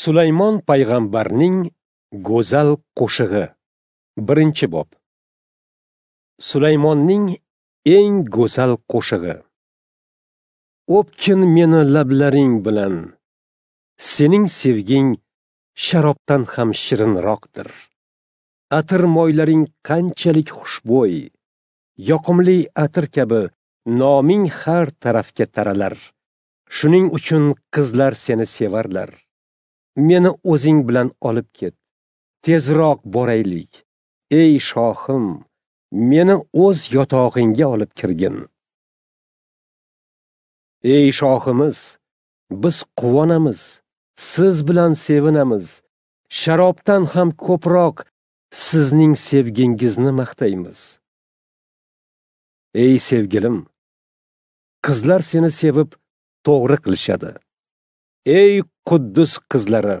sulaymon payg'ambarning go'zal qo'shig'i 1 bob sulaymonning eng go'zal qo'shig'i o'pkin meni lablaring bilan sening sevging sharobdan ham shirinroqdir atir moylaring qanchalik xushbo'y yoqimli atir kabi noming har tarafga taralar shuning uchun qizlar seni sevarlar meni o'zing bilan olib ket tezroq boraylik ey shohim meni o'z yotog'ingga olib kirgin ey shohimiz biz quvonamiz siz bilan sevinamiz sharobdan ham ko'proq sizning sevgingizni maqtaymiz ey sevgilim qizlar seni sevib to'g'ri qilishadi ey quddus qizlari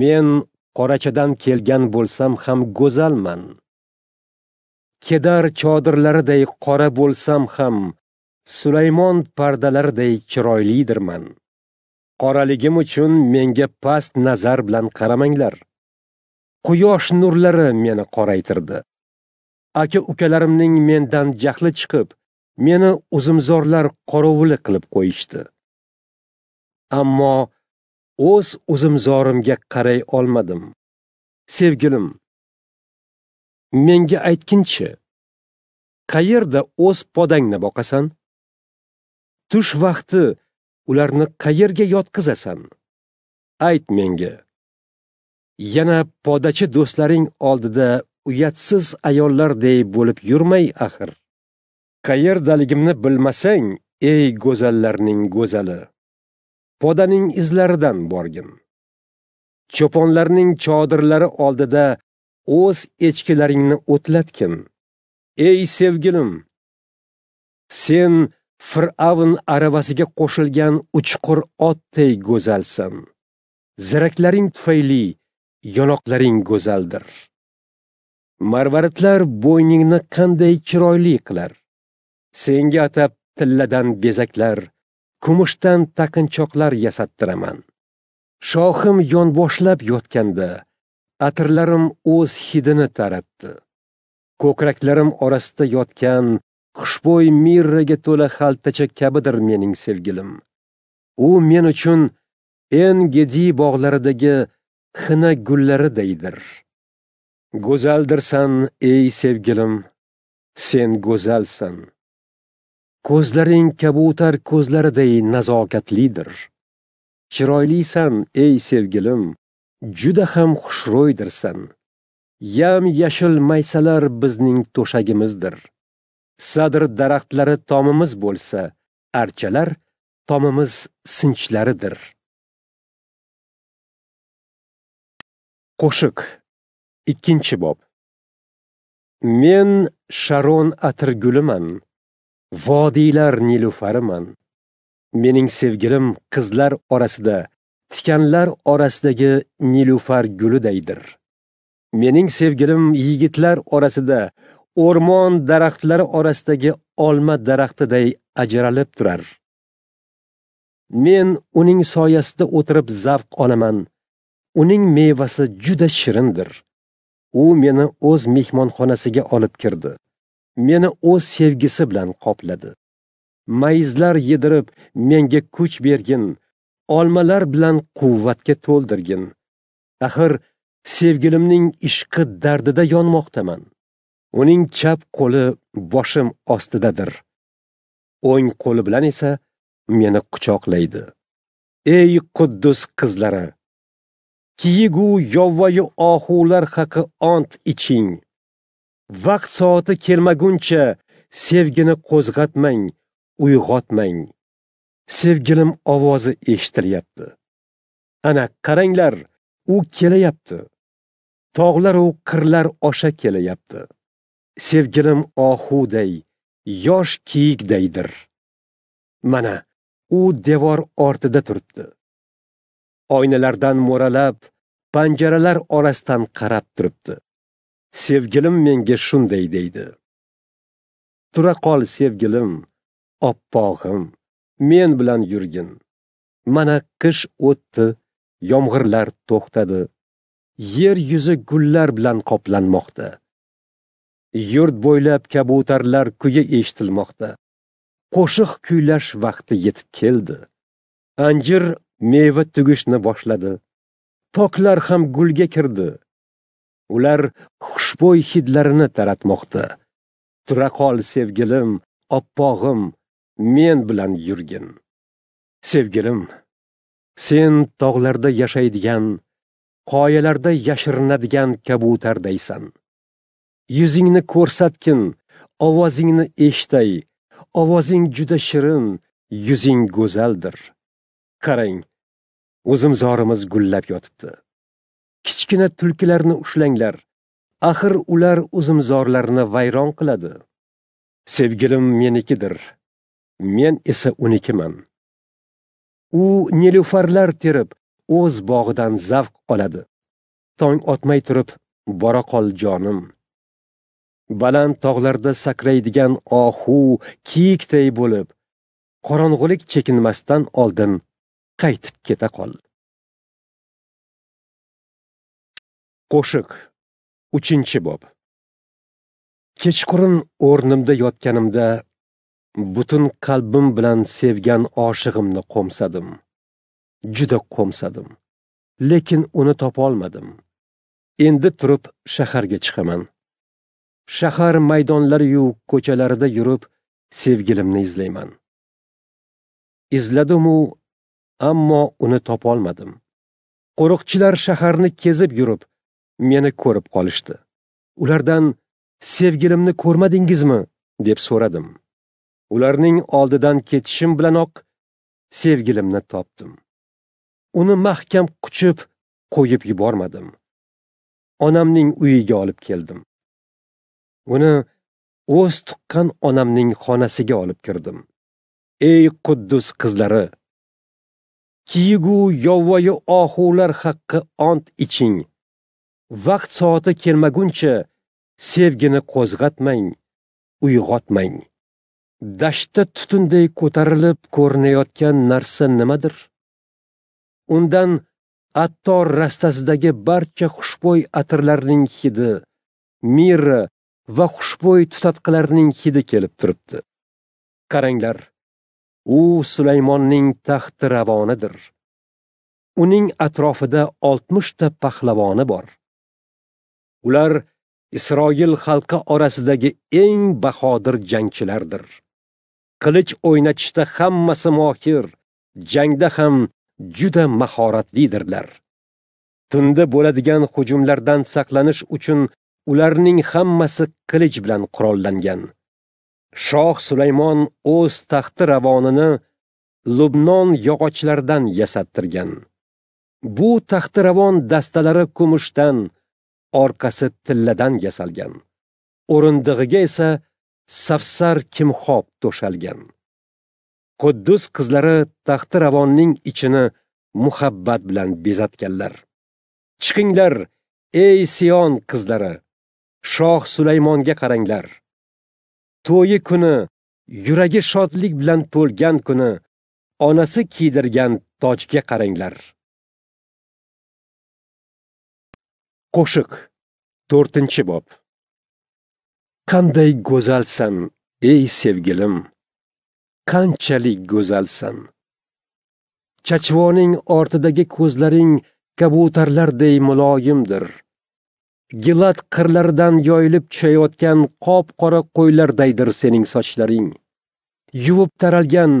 men qorachadan kelgan bo'lsam ham go'zalman kedar chodirlariday qora bo'lsam ham sulaymon pardalariday chiroylidirman qoraligim uchun menga past nazar bilan qaramanglar quyosh nurlari meni qoraytirdi aka ukalarimning mendan jahli chiqib meni uzumzorlar qorovuli qilib qo'yishdi ammo o'z o'zimzorimga qaray olmadim sevgilim menga aytginchi qayerda o'z podangni boqasan tush vaqti ularni qayerga yotqizasan ayt menga yana podachi do'stlaring oldida uyatsiz ayollarday bo'lib yurmay axir qayerdaligimni bilmasang ey go'zallarning go'zali podaning izlaridan borgin cho'ponlarning chodirlari oldida o'z echkilaringni o'tlatgin ey sevgilim sen fir'avn aravasiga qo'shilgan uchqur otdek go'zalsan ziraklaring tufayli yonoqlaring go'zaldir marvaridlar bo'yningni qanday chiroyli qilar senga atab tilladan bezaklar kumushdan taqinchoqlar yasattiraman shohim yonboshlab yotganda atirlarim o'z hidini taratdi ko'kraklarim orasida yotgan xushbo'y mirraga to'la xaltacha kabidir mening sevgilim u men uchun gedi bog'laridagi xina gullaridaydir go'zaldirsan ey sevgilim sen go'zalsan ko'zlaring kabutar ko'zlariday nazokatlidir chiroylisan ey sevgilim juda ham xushro'ydirsan yam yashil maysalar bizning to'shagimizdir sadr daraxtlari tomimiz bo'lsa archalar tomimiz sinchlaridir qo'shiq 2 bob men sharon atirguliman vodiylar nilufariman mening sevgilim qizlar orasida tikanlar orasidagi nilufar gulidaydir mening sevgilim yigitlar orasida o'rmon daraxtlari orasidagi olma daraxtiday ajralib turar men uning soyasida o'tirib zavq olaman uning mevasi juda shirindir u meni o'z mehmonxonasiga olib kirdi meni o'z sevgisi bilan qopladi mayizlar yedirib menga kuch bergin olmalar bilan quvvatga to'ldirgin axir sevgilimning ishqi dardida yonmoqdaman uning chap qo'li boshim ostidadir o'ng qo'li bilan esa meni quchoqlaydi ey quddus qizlari kiyigu yovvoyi ohular haqi ont iching vaqt soati kelmaguncha sevgini qo'zg'atmang, uyg'otmang. Sevgilim ovozi eshitilyapti. Ana qaranglar, u kelyapti. Tog'lar qirlar osha kelyapti. Sevgilim ohuday, yosh kiyikdaydir. Mana, u devor ortida turibdi. Oynalardan mo'ralab, panjaralar orasidan qarab turibdi. sevgilim menga shunday deydi tura qol sevgilim oppog'im men bilan yurgin mana qish o'tdi yomg'irlar to'xtadi yer yuzi gullar bilan qoplanmoqda yurt bo'ylab kabutarlar kuyi eshitilmoqda qo'shiq kuylash vaqti yetib keldi anjir meva tugishni boshladi toklar ham gulga kirdi ular xushbo'y hidlarini taratmoqda tura qol sevgilim oppog'im men bilan yurgin sevgilim sen tog'larda yashaydigan qoyalarda yashirinadigan kabutardaysan yuzingni ko'rsatgin ovozingni eshitay ovozing juda shirin yuzing go'zaldir qarang o'zimzorimiz gullab yotibdi kichkina tulkilarni ushlanglar axir ular uzumzorlarni vayron qiladi sevgilim menikidir men esa unikiman u nilufarlar terib o'z bog'idan zavq oladi tong otmay turib bora qol jonim baland tog'larda sakraydigan ohu kiyikday bo'lib qorong'ulik chekinmasdan oldin qaytib keta qol qo'shiq uchinchi bob kechqurun o'rnimda yotganimda butun qalbim bilan sevgan oshig'imni qo'msadim juda qo'msadim lekin uni topolmadim endi turib shaharga chiqaman shahar maydonlariyu ko'chalarida yurib sevgilimni izlayman izladimu ammo uni topolmadim qo'riqchilar shaharni kezib yurib meni ko'rib qolishdi ulardan sevgilimni ko'rmadingizmi deb so'radim ularning oldidan ketishim bilanoq sevgilimni topdim uni mahkam quchib qo'yib yubormadim onamning uyiga olib keldim uni o'z tuqqan onamning xonasiga olib kirdim ey quddus qizlari kiyigu yovvoyi ohular haqqi ont iching vaqt soati kelmaguncha sevgini qo'zg'atmang uyg'otmang dashtda tutunday ko'tarilib ko'rinayotgan narsa nimadir undan attor rastasidagi barcha xushbo'y atirlarning hidi mira va xushbo'y tutatqilarning hidi kelib turibdi qaranglar u sulaymonning taxti ravonidir uning atrofida oltmishta pahlavoni bor ular isroil xalqi orasidagi eng bahodir jangchilardir qilich o'ynatishda hammasi mohir jangda ham juda mahoratlidirlar tunda bo'ladigan hujumlardan saqlanish uchun ularning hammasi qilich bilan qurollangan shoh sulaymon o'z taxti ravonini lubnon yog'ochlaridan yasattirgan bu taxti ravon dastalari kumushdan orqasi tilladan yasalgan o'rindig'iga esa safsar kimxob to'shalgan quddus qizlari taxti ravonning ichini muhabbat bilan bezatganlar chiqinglar ey siyon qizlari shoh sulaymonga qaranglar to'yi kuni yuragi shodlik bilan to'lgan kuni onasi kiydirgan tojga qaranglar qo'shiq to'rtinchi bob qanday go'zalsan ey sevgilim qanchalik go'zalsan chachvoning ortidagi ko'zlaring kabutarlarday muloyimdir gilat qirlaridan yoyilib tushayotgan qop qora qo'ylardaydir sening sochlaring yuvib taralgan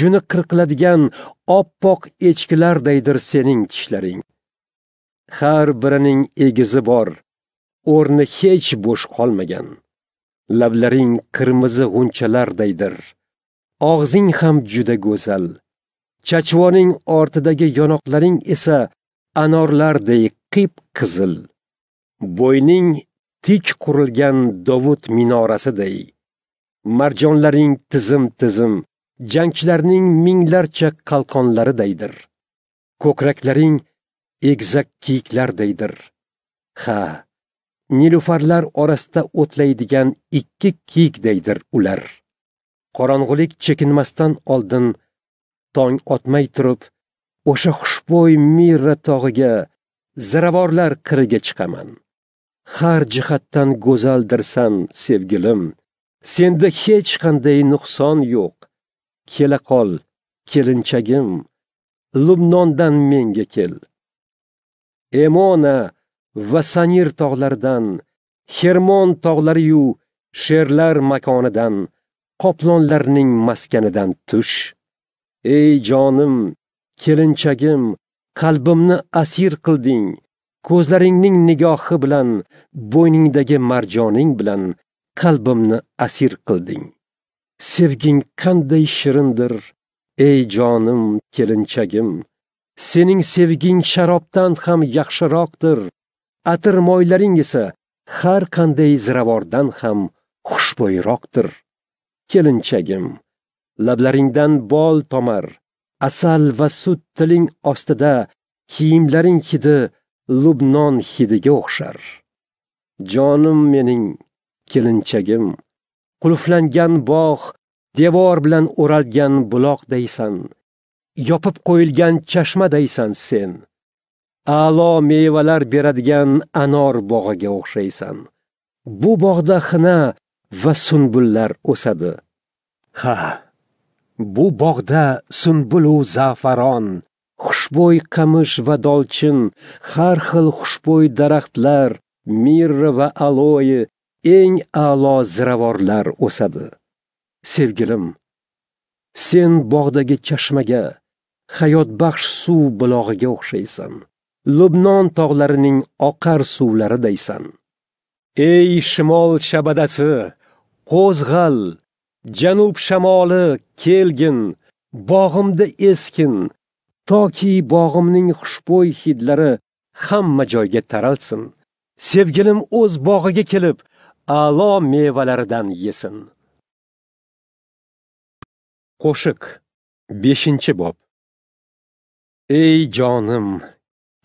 juni qirqiladigan oppoq echkilardaydir sening tishlaring Har birining egizi bor. O'rni hech bo'sh qolmagan. Lablaring qirmizi g'unchalardaydir. Og'zing ham juda go'zal. Chachvoning ortidagi yonoqlaring esa anorlardek qip qizil. Bo'yning tik qurilgan Dovud minorasiday. Marjonlaring tizim-tizim, jangchilarning minglarcha qalqonlaridaydir. Ko'kraklaring egzak kiyiklardaydir ha nilufarlar orasida o'tlaydigan ikki kiyikdaydir ular qorong'ulik chekinmasdan oldin tong otmay turib o'sha xushbo'y mira tog'iga ziravorlar qiriga chiqaman har jihatdan go'zaldirsan sevgilim senda hech qanday nuqson yo'q kela qol kelinchagim lubnondan menga kel emona va sanir tog'laridan tog'lari tog'lariyu sherlar makonidan qoplonlarning maskanidan tush ey jonim kelinchagim qalbimni asir qilding ko'zlaringning nigohi bilan bo'yningdagi marjoning bilan qalbimni asir qilding sevging qanday shirindir ey jonim kelinchagim sening sevging sharobdan ham yaxshiroqdir atir moylaring esa har qanday ziravordan ham xushbo'yroqdir kelinchagim lablaringdan bol tomar asal va sut tiling ostida kiyimlaring hidi lubnon hidiga o'xshar jonim mening kelinchagim qulflangan bog' devor bilan o'ralgan buloqdaysan yopib qo'yilgan chashmadaysan sen a'lo mevalar beradigan anor bog'iga o'xshaysan bu bog'da xina va sunbullar o'sadi ha bu bog'da sunbulu zafaron xushbo'y qamish va dolchin har xil xushbo'y daraxtlar mirra va aloyi eng a'lo ziravorlar o'sadi sevgilim sen bog'dagi chashmaga hayotbaxsh suv bulog'iga o'xshaysan lubnon tog'larining oqar suvlaridaysan ey shimol shabadasi qo'zg'al janub shamoli kelgin bog'imda eskin toki bog'imning xushbo'y hidlari hamma joyga taralsin sevgilim o'z bog'iga kelib a'lo mevalaridan yesin qo'shiq 5 bob ey jonim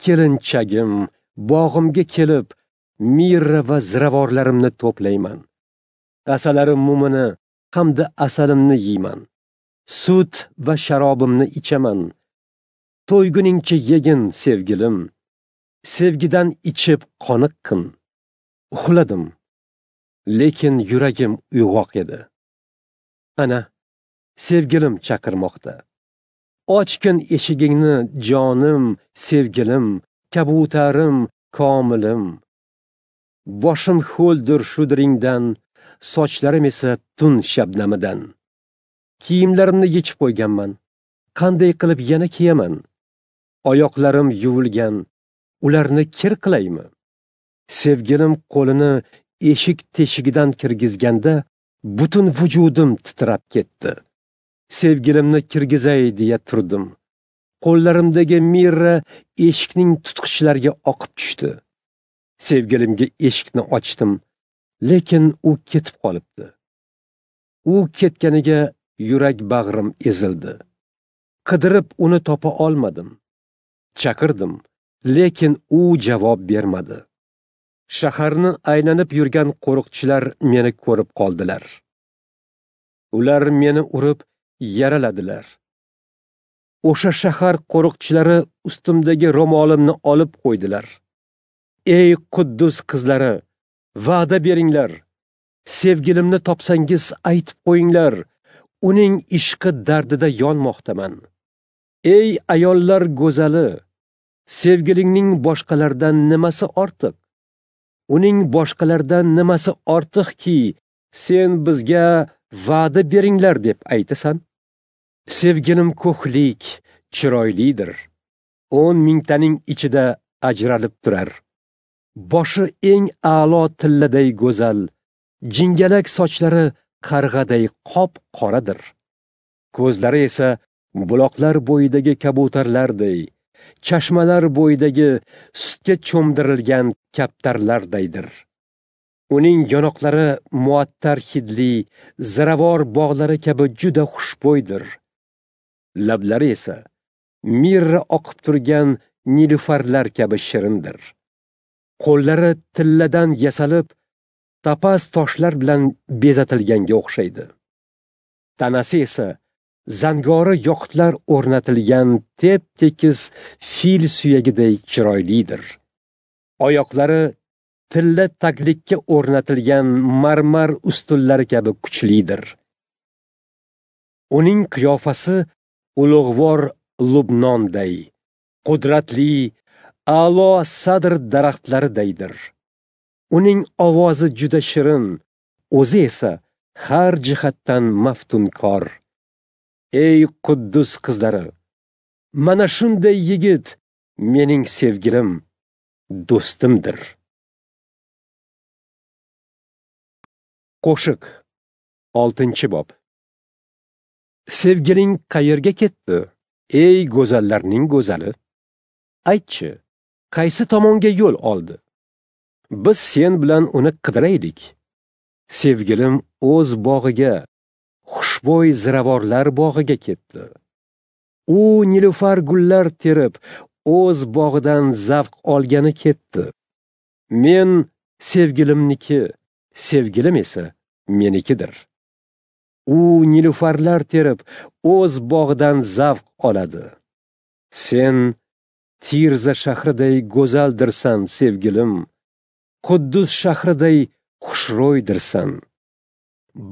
kelinchagim bog'imga kelib mirra va ziravorlarimni to'playman asalarim mumini hamda asalimni yeyman sut va sharobimni ichaman to'yguningcha yegin sevgilim sevgidan ichib qoniqqin uxladim lekin yuragim uyg'oq edi ana sevgilim chaqirmoqda ochgin eshigingni jonim sevgilim kabutarim komilim boshim ho'ldir shudringdan sochlarim esa tun shabnamidan kiyimlarimni yechib qo'yganman qanday qilib yana kiyaman oyoqlarim yuvilgan ularni kir qilaymi sevgilim qo'lini eshik teshigidan kirgizganda butun vujudim titrab ketdi sevgilimni kirgizay deya turdim qo'llarimdagi mirra eshikning tutqichlariga oqib tushdi sevgilimga eshikni ochdim lekin u ketib qolibdi u ketganiga yurak bag'rim ezildi qidirib uni topa olmadim chaqirdim lekin u javob bermadi shaharni aylanib yurgan qo'riqchilar meni ko'rib qoldilar ular meni urib yaraladilar o'sha shahar qo'riqchilari ustimdagi ro'molimni olib qo'ydilar ey quddus qizlari va'da beringlar sevgilimni topsangiz aytib qo'yinglar uning ishqi dardida yonmoqdaman ey ayollar go'zali sevgilingning boshqalardan nimasi ortiq uning boshqalardan nimasi ortiqki sen bizga va'da beringlar deb aytasan sevgilim ko'hlik chiroylidir o'n mingtaning ichida ajralib turar boshi eng a'lo tilladay go'zal jingalak sochlari qarg'aday qop qoradir ko'zlari esa buloqlar bo'yidagi kabutarlarday chashmalar bo'yidagi sutga cho'mdirilgan kaptarlardaydir uning yonoqlari muattar hidli ziravor bog'lari kabi juda xushbo'ydir lablari esa mirra oqib turgan nilufarlar kabi shirindir qo'llari tilladan yasalib tapas toshlar bilan bezatilganga o'xshaydi tanasi esa zangori yoqutlar o'rnatilgan tep tekis fil suyagiday chiroylidir oyoqlari tilla taglikka o'rnatilgan marmar ustunlari kabi kuchlidir uning qiyofasi ulug'vor lubnonday qudratli a'lo sadr daraxtlaridaydir uning ovozi juda shirin o'zi esa har jihatdan maftunkor ey quddus qizlari mana shunday yigit mening sevgilim do'stimdir qo'shiq 6 bob sevgiling qayerga ketdi ey go'zallarning go'zali aytchi qaysi tomonga yo'l oldi biz sen bilan uni qidiraylik sevgilim o'z bog'iga xushbo'y ziravorlar bog'iga ketdi u nilufar gullar terib o'z bog'idan zavq olgani ketdi men sevgilimniki sevgilim esa menikidir u nilufarlar terib o'z bog'idan zavq oladi sen tirza shahriday go'zaldirsan sevgilim quddus shahriday xushro'ydirsan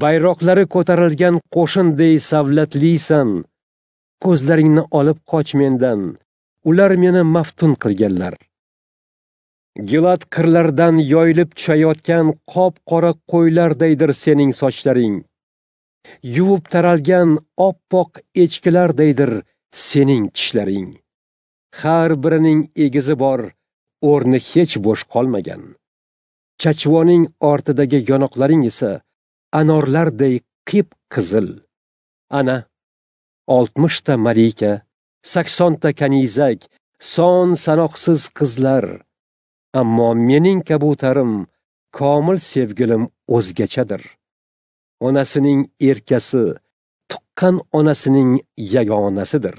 bayroqlari ko'tarilgan qo'shinday savlatlisan ko'zlaringni olib qoch mendan ular meni maftun qilganlar gilat qirlardan yoyilib tushayotgan qop qora qo'ylardaydir sening sochlaring yuvib taralgan oppoq echkilardaydir sening tishlaring har birining egizi bor o'rni hech bo'sh qolmagan chachvoning ortidagi yonoqlaring esa anorlarday qip qizil ana 60 ta malika 80 ta kanizak son sanoqsiz qizlar ammo mening kabutarim komil sevgilim o'zgachadir onasining erkasi tuqqan onasining yagonasidir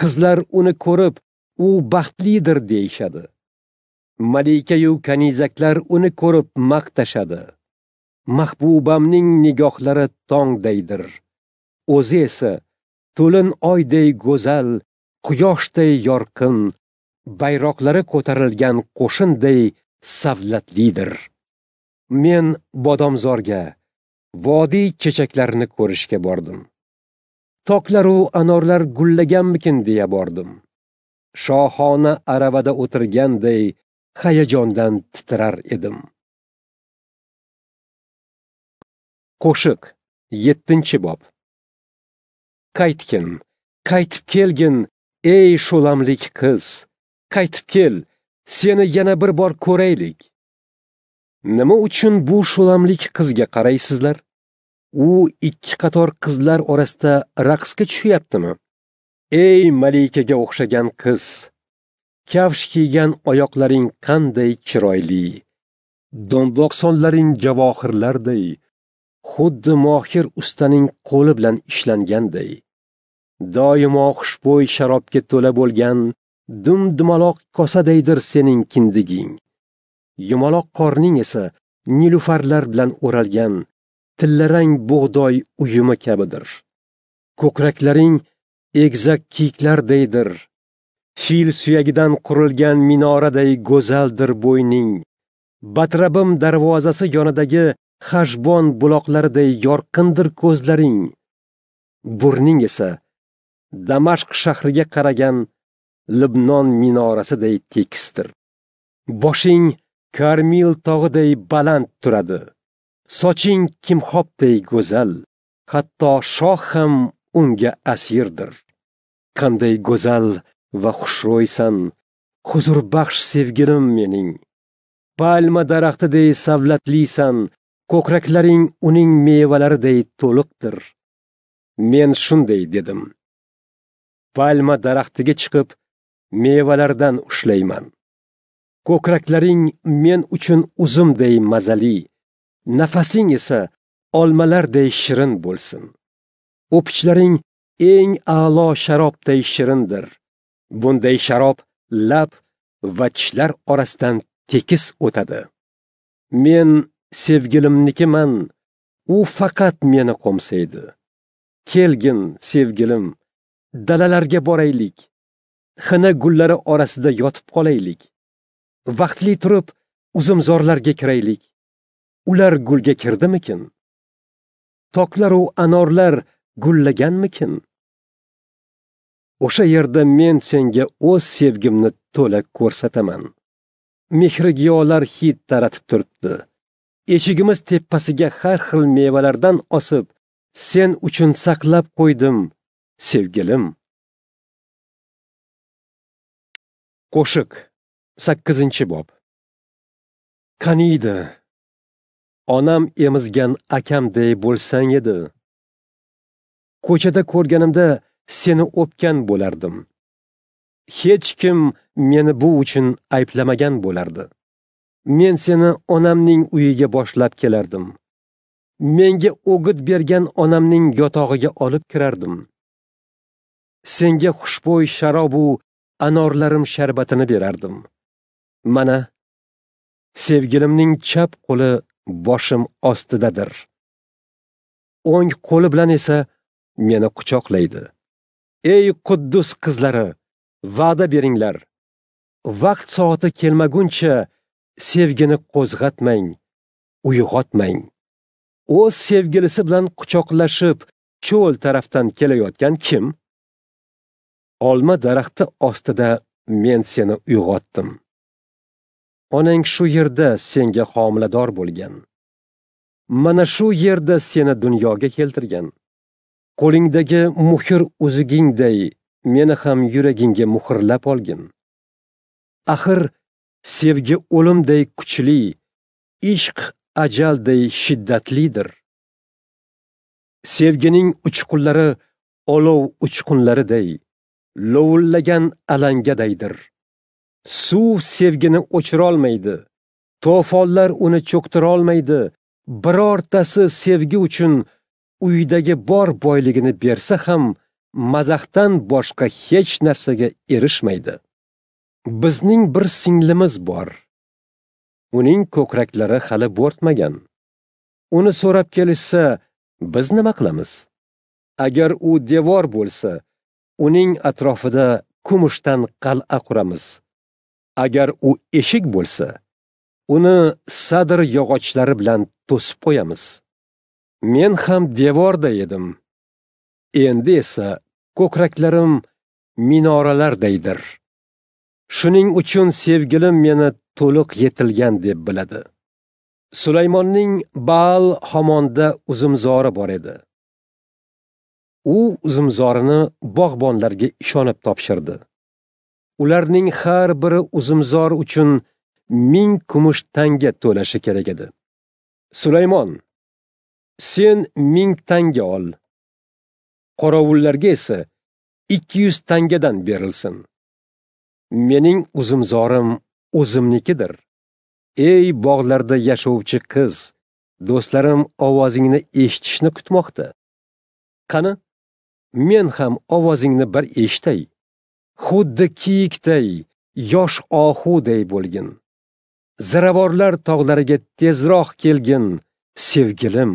qizlar uni ko'rib u baxtlidir deyishadi malikayu kanizaklar uni ko'rib maqtashadi mahbubamning nigohlari tongdaydir o'zi esa to'lin oyday go'zal quyoshday yorqin bayroqlari ko'tarilgan qo'shinday savlatlidir men bodomzorga vodiy chechaklarini ko'rishga bordim toklaru anorlar gullaganmikin deya bordim shohona aravada o'tirganday hayajondan titrar edim qo'shiq 7 bob qaytgin qaytib kelgin ey sho'lamlik qiz qaytib kel seni yana bir bor ko'raylik nima uchun bu sho'lamlik qizga qaraysizlar u ikki qator qizlar orasida raqsga tushyaptimi ey malikaga o'xshagan qiz kavsh kiygan oyoqlaring qanday chiroyli do'mboq sonlaring javohirlarday xuddi mohir ustaning qo'li bilan ishlanganday doimo xushbo'y sharobga to'la bo'lgan dum dumaloq kosadaydir sening kindiging yumaloq qorning esa nilufarlar bilan o'ralgan tillarang bug'doy uyumi kabidir ko'kraklaring egzak kiyiklardaydir fil suyagidan qurilgan minoraday go'zaldir bo'yning batrabim darvozasi yonidagi hashbon buloqlariday yorqindir ko'zlaring burning esa damashq shahriga qaragan libnon minorasiday tekisdir boshing karmil tog'iday baland turadi soching kimxobday go'zal hatto shoh ham unga asirdir qanday go'zal va xushro'ysan huzurbaxsh sevgilim mening palma daraxtiday savlatlisan ko'kraklaring uning mevalariday to'liqdir men shunday dedim palma daraxtiga chiqib mevalardan ushlayman ko'kraklaring men uchun uzumday mazali nafasing esa olmalarday shirin bo'lsin o'pichlaring eng a'lo sharobday shirindir bunday sharob lab va tishlar orasidan tekis o'tadi men sevgilimnikiman u faqat meni qo'msaydi kelgin sevgilim dalalarga boraylik xina gullari orasida yotib qolaylik vaqtli turib uzumzorlarga kiraylik ular gulga kirdimikin toklaru anorlar gullaganmikin o'sha yerda men senga o'z sevgimni to'la ko'rsataman mehrigiyolar hid taratib turibdi eshigimiz tepasiga har xil mevalardan osib sen uchun saqlab qo'ydim sevgilim qo'shiq sakkizinchi bob qaniydi onam emizgan akamday bo'lsang edi ko'chada ko'rganimda seni o'pgan bo'lardim hech kim meni bu uchun ayblamagan bo'lardi men seni onamning uyiga boshlab kelardim menga o'g'it bergan onamning yotog'iga olib kirardim senga xushbo'y sharobu anorlarim sharbatini berardim Mana, sevgilimning chap qo'li boshim ostidadir. O'ng qo'li bilan esa meni quchoqlaydi. Ey Quddus qizlari, va'da beringlar. Vaqt soati kelmaguncha sevgini qo'zg'atmang, uyg'otmang. O'z sevgilisi bilan quchoqlashib, cho'l tarafdan kelayotgan kim? Olma daraxti ostida men seni uyg'otdim. onang shu yerda senga homilador bo'lgan mana shu yerda seni dunyoga keltirgan qo'lingdagi muhr uzugingday meni ham yuragingga muhrlab olgin axir sevgi o'limday kuchli ishq ajalday shiddatlidir sevgining uchqunlari olov uchqunlariday lovullagan alangadaydir suv sevgini o'chirolmaydi to'fonlar uni cho'ktirolmaydi birortasi sevgi uchun uydagi bor boyligini bersa ham mazaxdan boshqa hech narsaga erishmaydi bizning bir singlimiz bor uning ko'kraklari hali bo'rtmagan uni so'rab kelishsa biz nima qilamiz agar u devor bo'lsa uning atrofida kumushdan qal'a quramiz Agar u eshik bo'lsa, uni sadr yog'ochlari bilan to'sib qo'yamiz. Men ham devorda edim. Endi esa ko'kraklarim minoralardaydir. Shuning uchun sevgilim meni to'liq yetilgan deb biladi. Sulaymonning Baal Hamonda uzumzori bor edi. u uzumzorini bog'bonlarga ishonib topshirdi ularning har biri uzumzor uchun ming kumush tanga to'lashi kerak edi sulaymon sen ming tanga ol qorovullarga esa ikki yuz tangadan berilsin mening uzumzorim o'zimnikidir ey bog'larda yashovchi qiz do'stlarim ovozingni eshitishni kutmoqda qani men ham ovozingni bir eshitay xuddi kiyikday yosh ohuday bo'lgin ziravorlar tog'lariga tezroq kelgin sevgilim